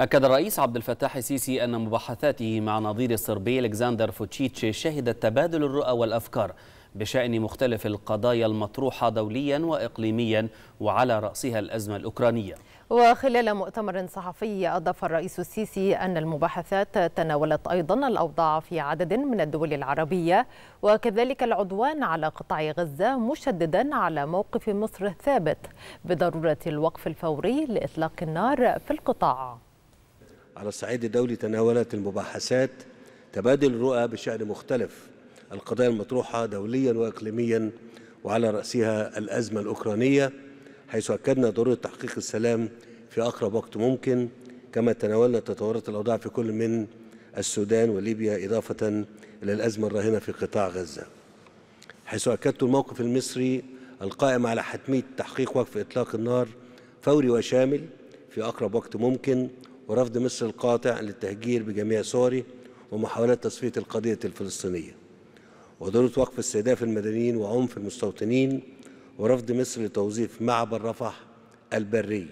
أكد الرئيس عبد الفتاح السيسي أن مباحثاته مع نظير الصربي الكساندر فوتشيتش شهدت تبادل الرؤى والأفكار بشأن مختلف القضايا المطروحة دوليا وإقليميا وعلى رأسها الأزمة الأوكرانية وخلال مؤتمر صحفي أضاف الرئيس السيسي أن المباحثات تناولت أيضا الأوضاع في عدد من الدول العربية وكذلك العدوان على قطاع غزة مشددا على موقف مصر الثابت بضرورة الوقف الفوري لإطلاق النار في القطاع على الصعيد الدولي تناولت المباحثات تبادل الرؤى بشأن مختلف القضايا المطروحة دوليا وإقليميا وعلى رأسها الأزمة الأوكرانية حيث أكدنا ضرورة تحقيق السلام في أقرب وقت ممكن كما تناولنا تطورات الأوضاع في كل من السودان وليبيا إضافة إلى الأزمة الراهنة في قطاع غزة حيث أكدت الموقف المصري القائم على حتمية تحقيق وقف إطلاق النار فوري وشامل في أقرب وقت ممكن ورفض مصر القاطع للتهجير بجميع صوره ومحاولات تصفية القضية الفلسطينية وضرورة وقف استهداف المدنيين وعنف المستوطنين ورفض مصر لتوظيف معبر رفح البري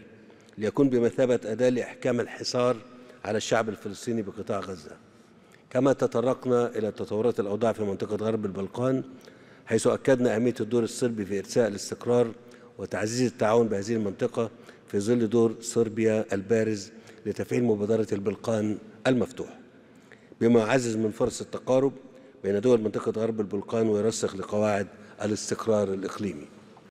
ليكون بمثابة أداة لإحكام الحصار على الشعب الفلسطيني بقطاع غزة كما تطرقنا إلى تطورات الأوضاع في منطقة غرب البلقان حيث أكدنا أهمية الدور الصربي في إرساء الاستقرار وتعزيز التعاون بهذه المنطقة في ظل دور صربيا البارز لتفعيل مبادرة البلقان المفتوح بما يعزز من فرص التقارب بين دول منطقة غرب البلقان ويرسخ لقواعد الاستقرار الإقليمي